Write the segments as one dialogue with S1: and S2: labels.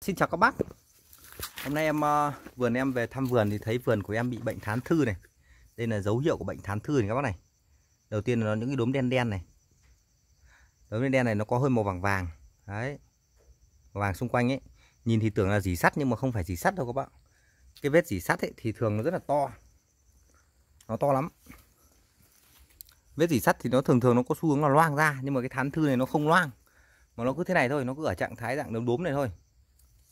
S1: Xin chào các bác Hôm nay em uh, vườn em về thăm vườn thì thấy vườn của em bị bệnh thán thư này Đây là dấu hiệu của bệnh thán thư này các bác này Đầu tiên là những cái đốm đen đen này Đốm đen đen này nó có hơi màu vàng vàng Đấy Màu vàng xung quanh ấy Nhìn thì tưởng là dỉ sắt nhưng mà không phải dỉ sắt đâu các bác Cái vết dỉ sắt ấy thì thường nó rất là to Nó to lắm Vết dỉ sắt thì nó thường thường nó có xu hướng là loang ra Nhưng mà cái thán thư này nó không loang Mà nó cứ thế này thôi, nó cứ ở trạng thái dạng đốm đốm này thôi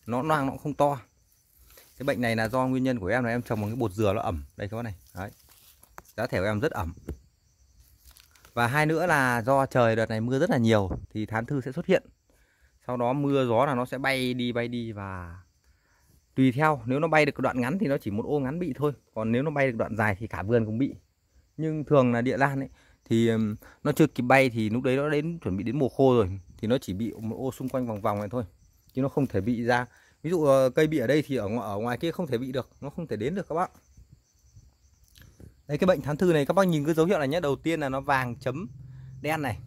S1: nó loang nó cũng không to cái bệnh này là do nguyên nhân của em là em trồng bằng cái bột dừa nó ẩm đây các bạn này đấy giá thể của em rất ẩm và hai nữa là do trời đợt này mưa rất là nhiều thì thán thư sẽ xuất hiện sau đó mưa gió là nó sẽ bay đi bay đi và tùy theo nếu nó bay được đoạn ngắn thì nó chỉ một ô ngắn bị thôi còn nếu nó bay được đoạn dài thì cả vườn cũng bị nhưng thường là địa lan ấy thì nó chưa kịp bay thì lúc đấy nó đến chuẩn bị đến mùa khô rồi thì nó chỉ bị một ô xung quanh vòng vòng này thôi chứ nó không thể bị ra ví dụ ờ, cây bị ở đây thì ở ngoài, ở ngoài kia không thể bị được nó không thể đến được các bác đây cái bệnh thán thư này các bác nhìn cái dấu hiệu này nhé đầu tiên là nó vàng chấm đen này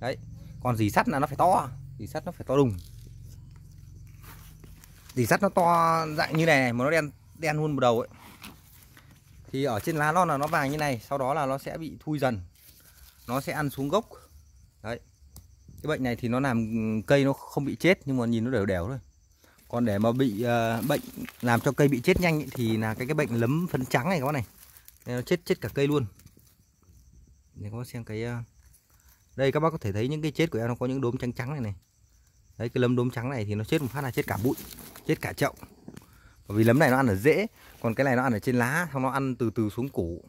S1: đấy còn dì sắt là nó phải to dì sắt nó phải to đùng dì sắt nó to dạng như này, này mà nó đen đen luôn một đầu ấy thì ở trên lá non là nó vàng như này sau đó là nó sẽ bị thui dần nó sẽ ăn xuống gốc đấy cái bệnh này thì nó làm ừ, cây nó không bị chết nhưng mà nhìn nó đều đều thôi còn để mà bị uh, bệnh làm cho cây bị chết nhanh ý, thì là cái cái bệnh lấm phấn trắng này các bác này Nên nó chết chết cả cây luôn để các bác xem cái uh... đây các bác có thể thấy những cái chết của em nó có những đốm trắng trắng này này đấy cái lấm đốm trắng này thì nó chết một phát là chết cả bụi chết cả chậu bởi vì lấm này nó ăn ở rễ còn cái này nó ăn ở trên lá xong nó ăn từ từ xuống củ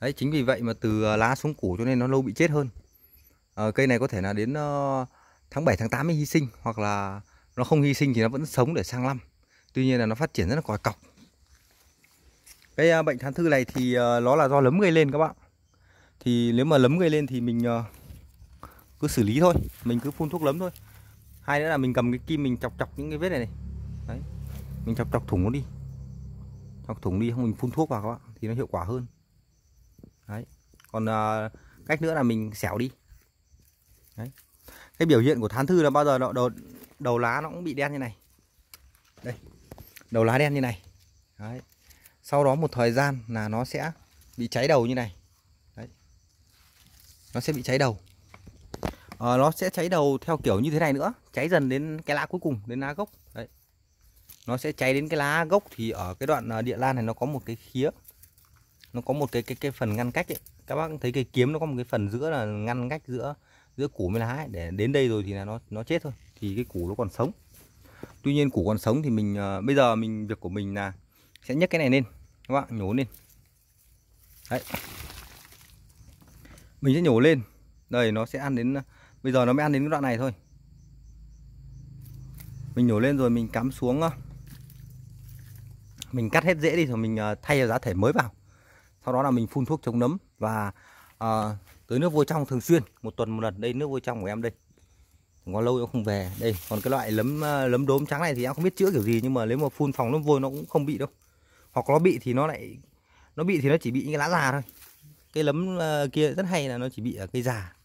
S1: đấy chính vì vậy mà từ ờ, lá xuống củ cho nên nó lâu bị chết hơn Ờ, cây này có thể là đến ờ, tháng 7 tháng 8 mới hy sinh hoặc là nó không hy sinh thì nó vẫn sống để sang năm tuy nhiên là nó phát triển rất là còi cọc cái ờ, bệnh thán thư này thì nó là do lấm gây lên các bạn thì nếu mà lấm gây lên thì mình cứ xử lý thôi mình cứ phun thuốc lấm thôi hai nữa là mình cầm cái kim mình chọc chọc những cái vết này này đấy mình chọc chọc thủng nó đi chọc thủng đi không mình phun thuốc vào các bạn thì nó hiệu quả hơn đấy còn cách nữa là mình xẻo đi Đấy. Cái biểu hiện của thán thư là bao giờ nó đầu, đầu lá nó cũng bị đen như này. Đây. Đầu lá đen như này. Đấy. Sau đó một thời gian là nó sẽ bị cháy đầu như này. Đấy. Nó sẽ bị cháy đầu. À, nó sẽ cháy đầu theo kiểu như thế này nữa, cháy dần đến cái lá cuối cùng, đến lá gốc. Đấy. Nó sẽ cháy đến cái lá gốc thì ở cái đoạn ờ, địa lan này nó có một cái khía. Nó có một cái cái cái phần ngăn cách ấy. Các bác thấy cái kiếm nó có một cái phần giữa là ngăn cách giữa giữa củ với lá ấy, để đến đây rồi thì là nó nó chết thôi thì cái củ nó còn sống tuy nhiên củ còn sống thì mình uh, bây giờ mình việc của mình là sẽ nhấc cái này lên các bạn nhổ lên đấy mình sẽ nhổ lên đây nó sẽ ăn đến ờ, bây giờ nó mới ăn đến cái đoạn này thôi mình nhổ lên rồi mình cắm xuống ờ, mình cắt hết rễ đi rồi mình thay giá thể mới vào sau đó là mình phun thuốc chống nấm và uh, tưới nước vôi trong thường xuyên một tuần một lần đây nước vôi trong của em đây có lâu nó không về đây còn cái loại lấm ờ, lấm đốm trắng này thì em không biết chữa kiểu gì nhưng mà nếu mà phun phòng nước vôi nó cũng không bị đâu hoặc nó bị thì nó lại nó bị thì nó chỉ bị những cái lá già thôi cái lấm ờ, kia rất hay là nó chỉ bị ở cây già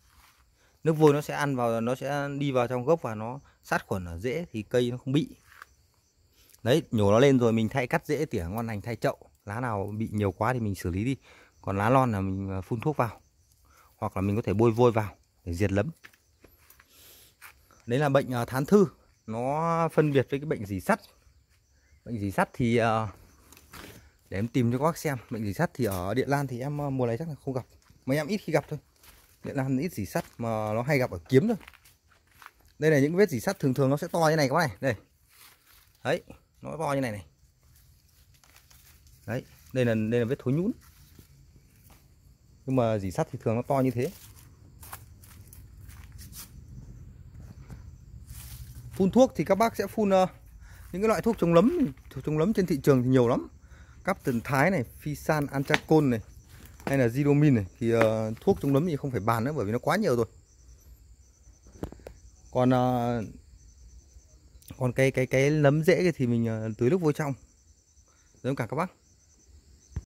S1: nước vôi nó sẽ ăn vào nó sẽ đi vào trong gốc và nó sát khuẩn ở rễ thì cây nó không bị đấy nhổ nó lên rồi mình thay cắt rễ tỉa ngon lành thay chậu lá nào bị nhiều quá thì mình xử lý đi còn lá non là mình ờ, phun thuốc vào hoặc là mình có thể bôi vôi vào để diệt lấm đấy là bệnh à, thán thư nó phân biệt với cái bệnh dì sắt bệnh dì sắt thì à, để em tìm cho các bác xem bệnh dì sắt thì ở điện lan thì em à, mùa này chắc là không gặp mấy em ít khi gặp thôi điện lan ít dì sắt mà nó hay gặp ở kiếm thôi đây là những vết dì sắt thường thường nó sẽ to như này các bác này đây đấy nó to như này này đấy đây là đây là vết thối nhũn nhưng mà dỉ sắt thì thường nó to như thế phun thuốc thì các bác sẽ phun ờ, những cái loại thuốc chống nấm chống nấm trên thị trường thì nhiều lắm Captain thái này Fisan, san này hay là zidomin này thì uh, thuốc chống nấm thì không phải bàn nữa bởi vì nó quá nhiều rồi còn uh, còn cái cái cái nấm dễ thì mình uh, tưới nước vô trong giống cả các bác